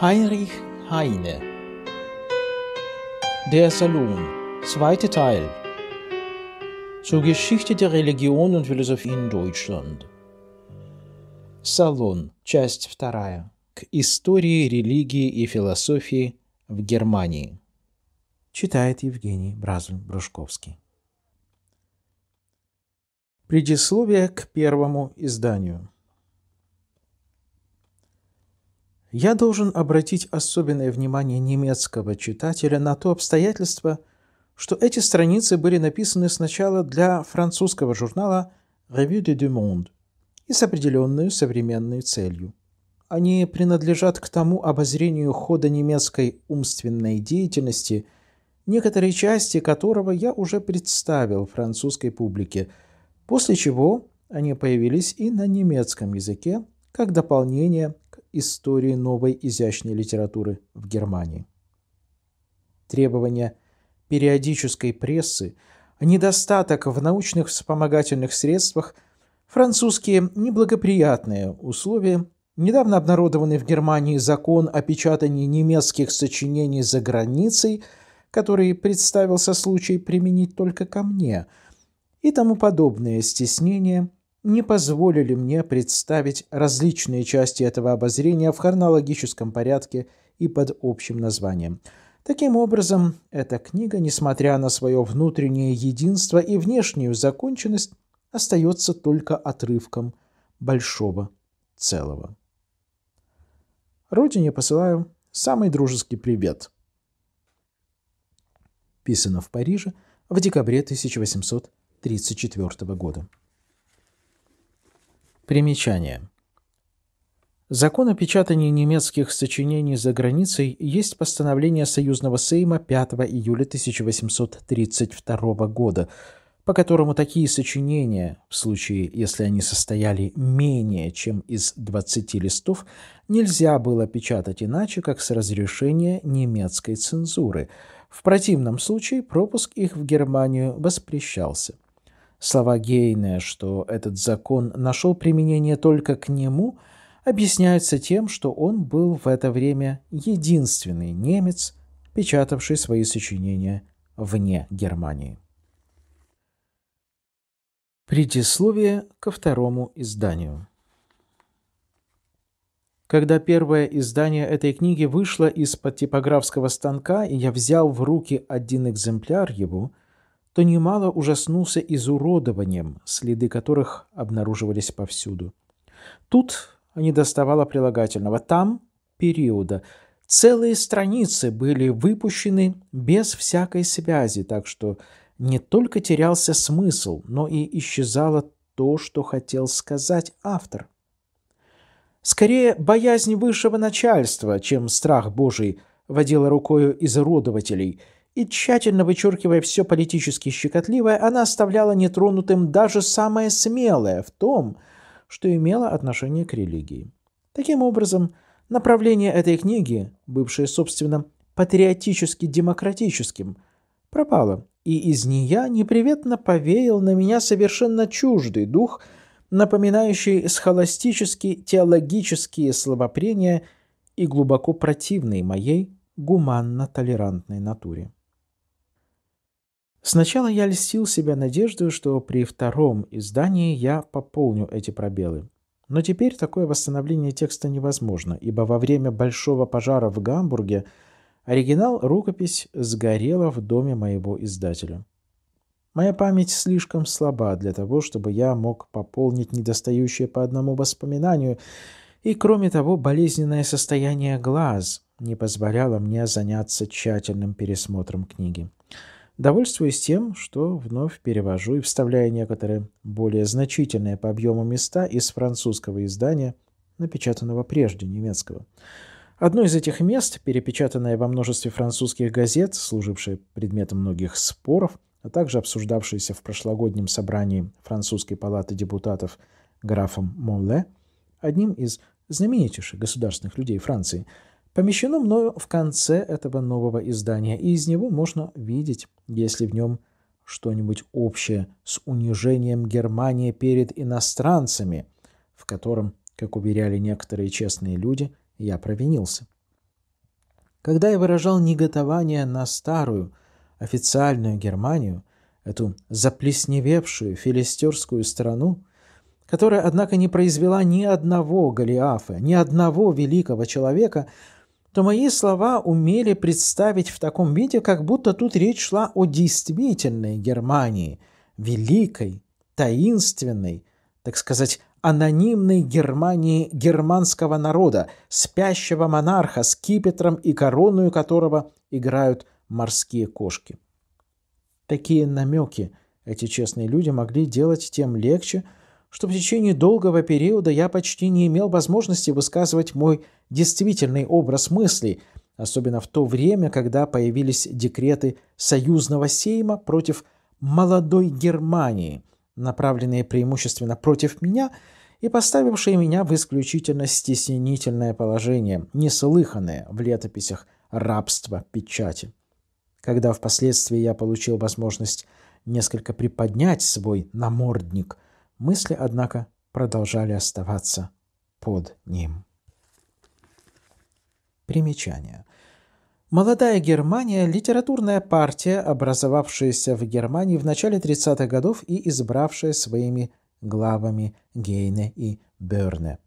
Heinrich Heine Der Salon, zweiter Teil zur Geschichte der Religion und Philosophie in Deutschland. Салон, часть вторая. К истории религии и философии в Германии. Читает Евгений Бразун-Брушковский. Предисловие к первому изданию. Я должен обратить особенное внимание немецкого читателя на то обстоятельство, что эти страницы были написаны сначала для французского журнала «Revue de du Monde» и с определенной современной целью. Они принадлежат к тому обозрению хода немецкой умственной деятельности, некоторые части которого я уже представил французской публике, после чего они появились и на немецком языке как дополнение истории новой изящной литературы в Германии. Требования периодической прессы, недостаток в научных вспомогательных средствах, французские неблагоприятные условия, недавно обнародованный в Германии закон о печатании немецких сочинений за границей, который представился случай применить только ко мне, и тому подобные стеснения – не позволили мне представить различные части этого обозрения в хронологическом порядке и под общим названием. Таким образом, эта книга, несмотря на свое внутреннее единство и внешнюю законченность, остается только отрывком большого целого. Родине посылаю самый дружеский привет. Писано в Париже в декабре 1834 года. Примечание. Закон о печатании немецких сочинений за границей есть постановление Союзного Сейма 5 июля 1832 года, по которому такие сочинения, в случае, если они состояли менее чем из 20 листов, нельзя было печатать иначе, как с разрешения немецкой цензуры. В противном случае пропуск их в Германию воспрещался. Слова Гейне, что этот закон нашел применение только к нему, объясняются тем, что он был в это время единственный немец, печатавший свои сочинения вне Германии. Предисловие ко второму изданию когда первое издание этой книги вышло из-под типографского станка, и я взял в руки один экземпляр его – то немало ужаснулся изуродованием, следы которых обнаруживались повсюду. Тут не доставало прилагательного, там – периода. Целые страницы были выпущены без всякой связи, так что не только терялся смысл, но и исчезало то, что хотел сказать автор. Скорее, боязнь высшего начальства, чем страх Божий, водила рукою изуродователей – и тщательно вычеркивая все политически щекотливое, она оставляла нетронутым даже самое смелое в том, что имело отношение к религии. Таким образом, направление этой книги, бывшее, собственно, патриотически-демократическим, пропало, и из нее неприветно повеял на меня совершенно чуждый дух, напоминающий схоластически-теологические словопрения и глубоко противный моей гуманно-толерантной натуре. Сначала я льстил себя надеждой, что при втором издании я пополню эти пробелы. Но теперь такое восстановление текста невозможно, ибо во время большого пожара в Гамбурге оригинал рукопись сгорела в доме моего издателя. Моя память слишком слаба для того, чтобы я мог пополнить недостающее по одному воспоминанию, и, кроме того, болезненное состояние глаз не позволяло мне заняться тщательным пересмотром книги. Довольствуюсь тем, что вновь перевожу и вставляю некоторые более значительные по объему места из французского издания, напечатанного прежде немецкого. Одно из этих мест, перепечатанное во множестве французских газет, служившее предметом многих споров, а также обсуждавшееся в прошлогоднем собрании французской палаты депутатов графом Молле, одним из знаменитейших государственных людей Франции, помещено мною в конце этого нового издания, и из него можно видеть если в нем что-нибудь общее с унижением Германии перед иностранцами, в котором, как уверяли некоторые честные люди, я провинился. Когда я выражал неготование на старую, официальную Германию, эту заплесневевшую филистерскую страну, которая, однако, не произвела ни одного Голиафа, ни одного великого человека, то мои слова умели представить в таком виде, как будто тут речь шла о действительной Германии, великой, таинственной, так сказать, анонимной Германии германского народа, спящего монарха с кипетром и короную которого играют морские кошки. Такие намеки эти честные люди могли делать тем легче – что в течение долгого периода я почти не имел возможности высказывать мой действительный образ мыслей, особенно в то время, когда появились декреты союзного сейма против молодой Германии, направленные преимущественно против меня и поставившие меня в исключительно стеснительное положение, неслыханное в летописях рабства печати. Когда впоследствии я получил возможность несколько приподнять свой намордник – Мысли, однако, продолжали оставаться под ним. Примечание. Молодая Германия – литературная партия, образовавшаяся в Германии в начале 30-х годов и избравшая своими главами Гейне и Берне.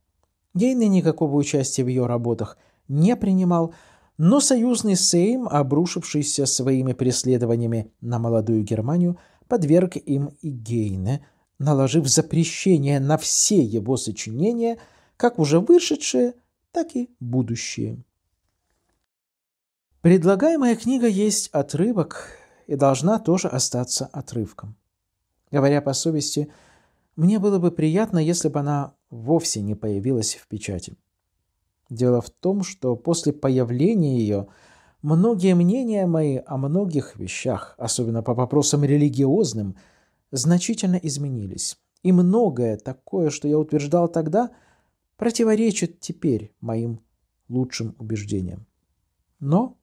Гейне никакого участия в ее работах не принимал, но союзный Сейм, обрушившийся своими преследованиями на молодую Германию, подверг им и Гейне – наложив запрещение на все его сочинения, как уже вышедшие, так и будущие. Предлагаемая книга есть отрывок и должна тоже остаться отрывком. Говоря по совести, мне было бы приятно, если бы она вовсе не появилась в печати. Дело в том, что после появления ее многие мнения мои о многих вещах, особенно по вопросам религиозным – значительно изменились. И многое такое, что я утверждал тогда, противоречит теперь моим лучшим убеждениям. Но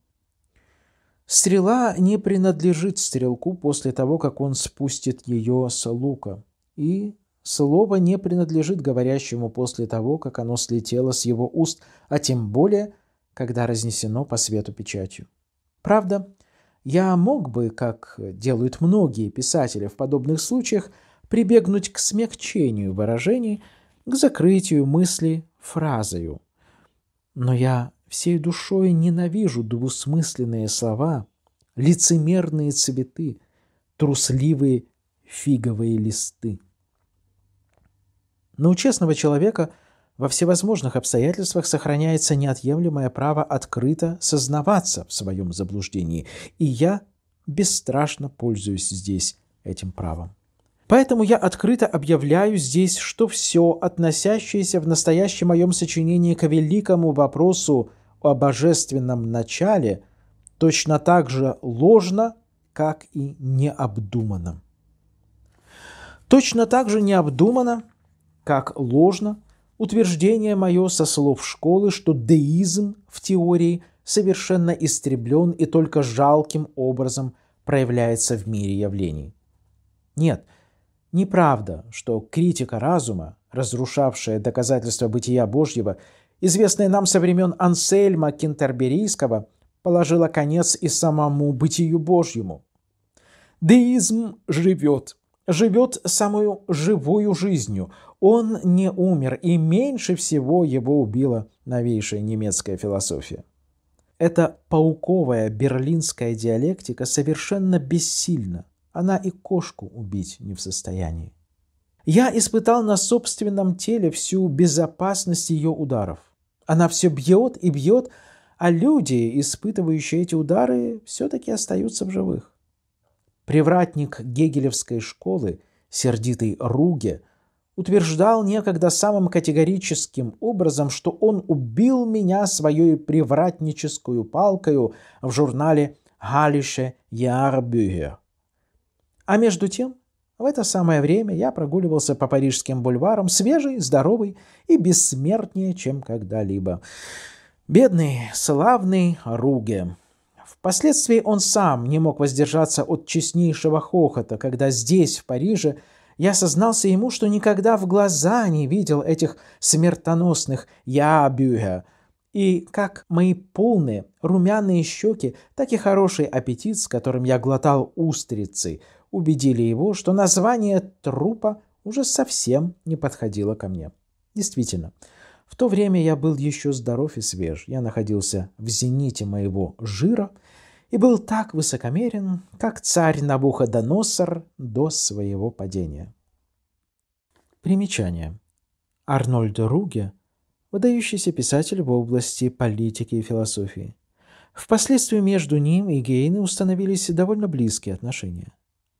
стрела не принадлежит стрелку после того, как он спустит ее с лука, и слово не принадлежит говорящему после того, как оно слетело с его уст, а тем более, когда разнесено по свету печатью. Правда, я мог бы, как делают многие писатели в подобных случаях, прибегнуть к смягчению выражений, к закрытию мысли фразою. Но я всей душой ненавижу двусмысленные слова, лицемерные цветы, трусливые фиговые листы. Но у честного человека – во всевозможных обстоятельствах сохраняется неотъемлемое право открыто сознаваться в своем заблуждении, и я бесстрашно пользуюсь здесь этим правом. Поэтому я открыто объявляю здесь, что все, относящееся в настоящем моем сочинении к великому вопросу о божественном начале, точно так же ложно, как и необдуманно. Точно так же необдуманно, как ложно, утверждение мое со слов школы, что деизм в теории совершенно истреблен и только жалким образом проявляется в мире явлений. Нет, неправда, что критика разума, разрушавшая доказательства бытия Божьего, известная нам со времен Ансельма Кентерберийского, положила конец и самому бытию Божьему. Деизм живет, живет самую живую жизнью. Он не умер, и меньше всего его убила новейшая немецкая философия. Эта пауковая берлинская диалектика совершенно бессильна. Она и кошку убить не в состоянии. Я испытал на собственном теле всю безопасность ее ударов. Она все бьет и бьет, а люди, испытывающие эти удары, все-таки остаются в живых. Превратник гегелевской школы, сердитый Руге, утверждал некогда самым категорическим образом, что он убил меня своей превратническую палкою в журнале «Галише Ярбюгер». А между тем, в это самое время я прогуливался по парижским бульварам, свежий, здоровый и бессмертнее, чем когда-либо. Бедный, славный Руге. Впоследствии он сам не мог воздержаться от честнейшего хохота, когда здесь, в Париже, я сознался ему, что никогда в глаза не видел этих смертоносных я и как мои полные румяные щеки, так и хороший аппетит, с которым я глотал устрицы, убедили его, что название трупа уже совсем не подходило ко мне. Действительно, в то время я был еще здоров и свеж. Я находился в зените моего жира и был так высокомерен, как царь Набуходоносор до своего падения. Примечание. Арнольд Руге – выдающийся писатель в области политики и философии. Впоследствии между ним и Гейне установились довольно близкие отношения.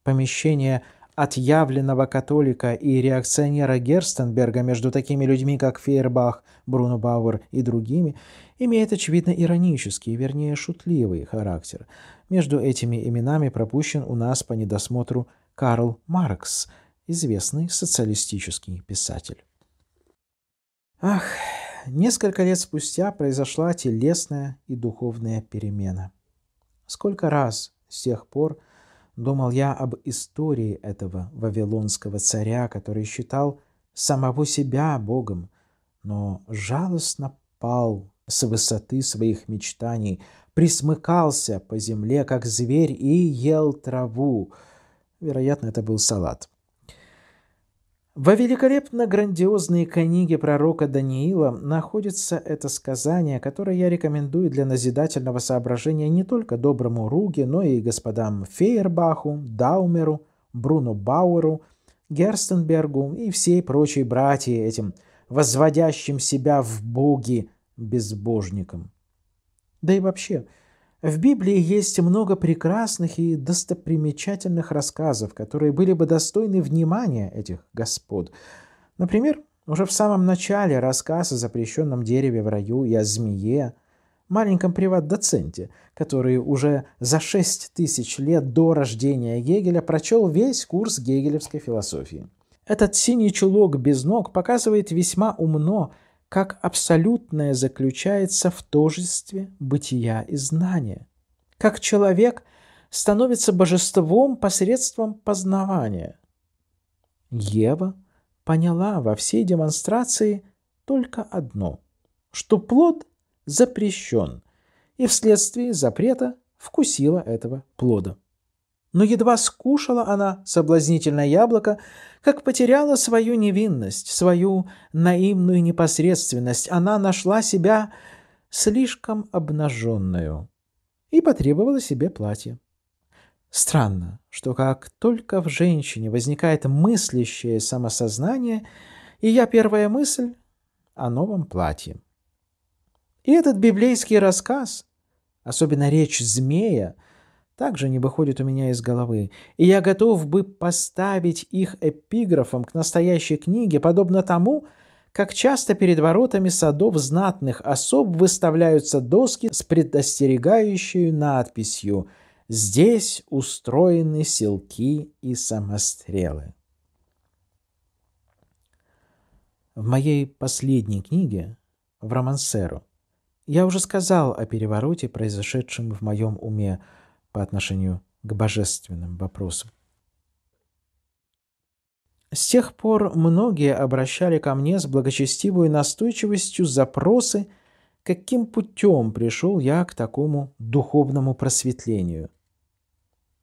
Помещение отъявленного католика и реакционера Герстенберга между такими людьми, как Фейербах, Бруно Бауэр и другими, имеет, очевидно, иронический, вернее, шутливый характер. Между этими именами пропущен у нас по недосмотру Карл Маркс, известный социалистический писатель. Ах, несколько лет спустя произошла телесная и духовная перемена. Сколько раз с тех пор – Думал я об истории этого вавилонского царя, который считал самого себя Богом, но жалостно пал с высоты своих мечтаний, присмыкался по земле, как зверь, и ел траву. Вероятно, это был салат. Во великолепно грандиозной книге пророка Даниила находится это сказание, которое я рекомендую для назидательного соображения не только доброму Руге, но и господам Фейербаху, Даумеру, Бруно Бауэру, Герстенбергу и всей прочей братье этим, возводящим себя в боги безбожникам. Да и вообще – в Библии есть много прекрасных и достопримечательных рассказов, которые были бы достойны внимания этих господ. Например, уже в самом начале рассказ о запрещенном дереве в раю и о змее, маленьком приват-доценте, который уже за шесть тысяч лет до рождения Гегеля прочел весь курс гегелевской философии. Этот синий чулок без ног показывает весьма умно – как абсолютное заключается в тожестве бытия и знания, как человек становится божеством посредством познавания. Ева поняла во всей демонстрации только одно, что плод запрещен, и вследствие запрета вкусила этого плода но едва скушала она соблазнительное яблоко, как потеряла свою невинность, свою наивную непосредственность. Она нашла себя слишком обнаженную и потребовала себе платье. Странно, что как только в женщине возникает мыслящее самосознание, и я первая мысль о новом платье. И этот библейский рассказ, особенно речь змея, также не выходит у меня из головы, и я готов бы поставить их эпиграфом к настоящей книге, подобно тому, как часто перед воротами садов знатных особ выставляются доски с предостерегающей надписью «Здесь устроены селки и самострелы». В моей последней книге, в «Романсеру», я уже сказал о перевороте, произошедшем в моем уме – по отношению к божественным вопросам. С тех пор многие обращали ко мне с благочестивой настойчивостью запросы, каким путем пришел я к такому духовному просветлению.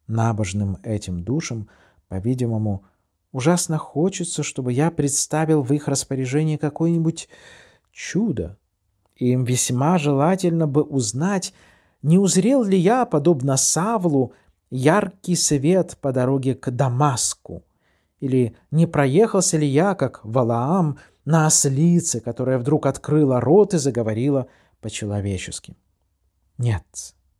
Набожным этим душам, по-видимому, ужасно хочется, чтобы я представил в их распоряжении какое-нибудь чудо. Им весьма желательно бы узнать, не узрел ли я, подобно Савлу, яркий свет по дороге к Дамаску? Или не проехался ли я, как Валаам, на ослице, которая вдруг открыла рот и заговорила по-человечески? Нет,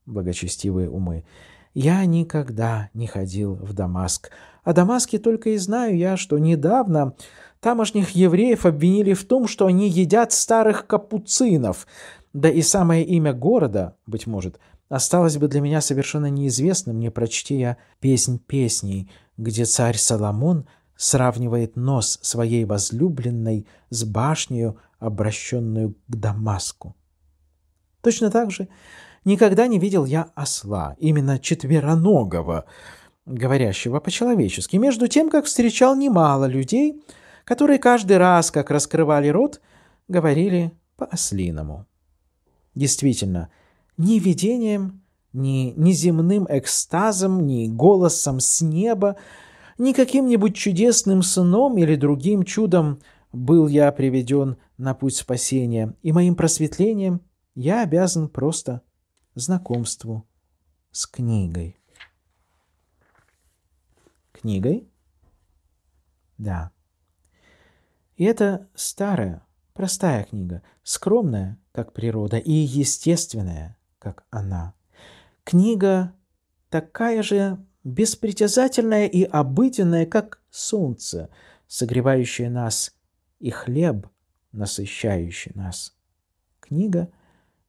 благочестивые умы, я никогда не ходил в Дамаск. О Дамаске только и знаю я, что недавно тамошних евреев обвинили в том, что они едят старых капуцинов – да и самое имя города, быть может, осталось бы для меня совершенно неизвестным, не прочти я «Песнь песней», где царь Соломон сравнивает нос своей возлюбленной с башнею, обращенную к Дамаску. Точно так же никогда не видел я осла, именно четвероногого, говорящего по-человечески, между тем, как встречал немало людей, которые каждый раз, как раскрывали рот, говорили по-ослиному. Действительно, ни видением, ни неземным экстазом, ни голосом с неба, ни каким-нибудь чудесным сыном или другим чудом был я приведен на путь спасения, и моим просветлением я обязан просто знакомству с книгой. Книгой? Да. И это старая, простая книга, скромная, как природа, и естественное, как она. Книга такая же беспритязательная и обыденная, как солнце, согревающее нас, и хлеб, насыщающий нас. Книга,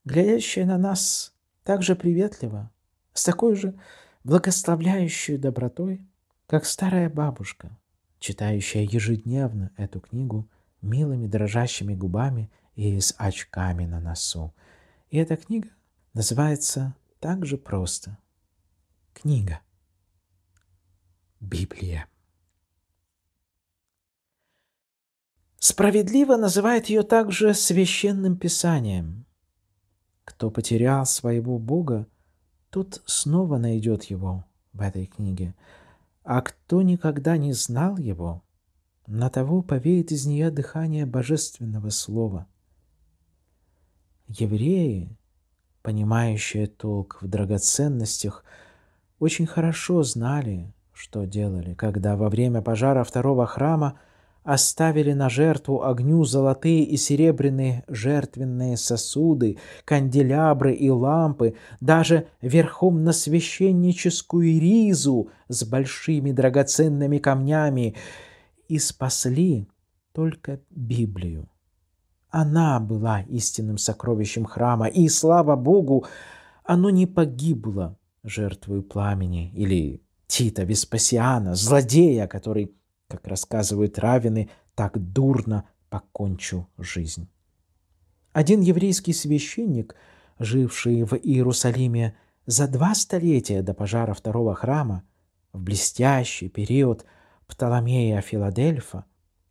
глядящая на нас так же приветливо, с такой же благословляющей добротой, как старая бабушка, читающая ежедневно эту книгу милыми дрожащими губами – и с очками на носу. И эта книга называется так же просто «Книга». Библия. Справедливо называет ее также священным писанием. Кто потерял своего Бога, тот снова найдет его в этой книге. А кто никогда не знал его, на того повеет из нее дыхание божественного слова – Евреи, понимающие толк в драгоценностях, очень хорошо знали, что делали, когда во время пожара второго храма оставили на жертву огню золотые и серебряные жертвенные сосуды, канделябры и лампы, даже верхом на священническую ризу с большими драгоценными камнями, и спасли только Библию. Она была истинным сокровищем храма, и, слава Богу, оно не погибло жертвой пламени или Тита Веспасиана, злодея, который, как рассказывают равины, так дурно покончил жизнь. Один еврейский священник, живший в Иерусалиме за два столетия до пожара второго храма, в блестящий период Птоломея Филадельфа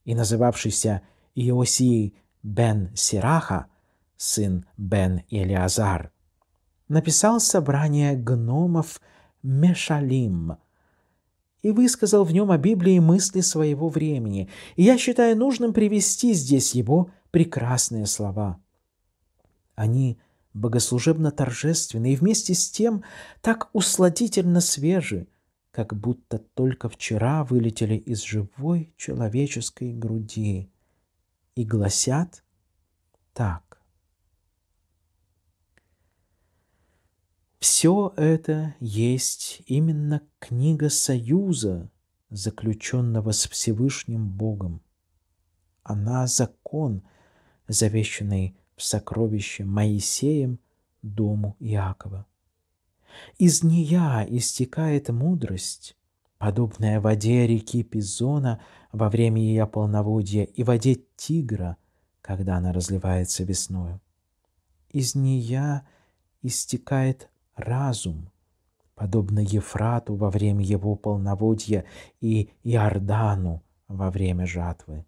и называвшийся Иосией бен Сираха, сын бен Илиазар, написал собрание гномов Мешалим и высказал в нем о Библии мысли своего времени, и я считаю нужным привести здесь его прекрасные слова. Они богослужебно торжественны и вместе с тем так усладительно свежи, как будто только вчера вылетели из живой человеческой груди и гласят так. Все это есть именно книга союза, заключенного с Всевышним Богом. Она закон, завещанный в сокровище Моисеем дому Иакова. Из нея истекает мудрость, подобная воде реки Пизона, во время ее полноводья и воде тигра, когда она разливается весною. Из нее истекает разум, подобно Ефрату во время его полноводья и Иордану во время жатвы.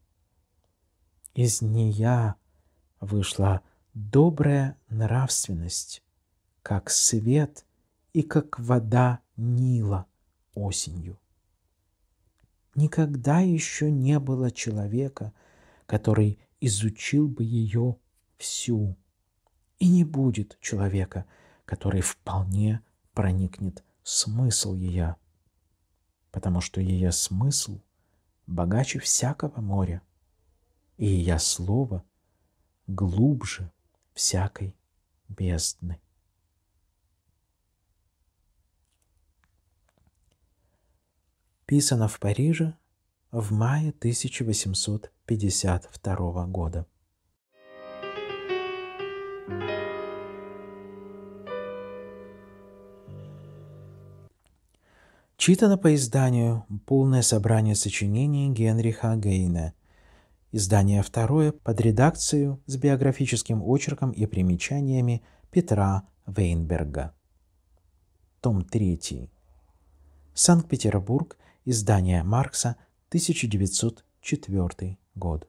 Из нее вышла добрая нравственность, как свет и как вода Нила осенью. Никогда еще не было человека, который изучил бы ее всю. И не будет человека, который вполне проникнет смысл ее, потому что ее смысл богаче всякого моря, и ее слово глубже всякой бездны. писано в Париже в мае 1852 года. Читано по изданию полное собрание сочинений Генриха Гейна. Издание второе под редакцию с биографическим очерком и примечаниями Петра Вейнберга. Том 3. Санкт-Петербург, Издание Маркса, 1904 год.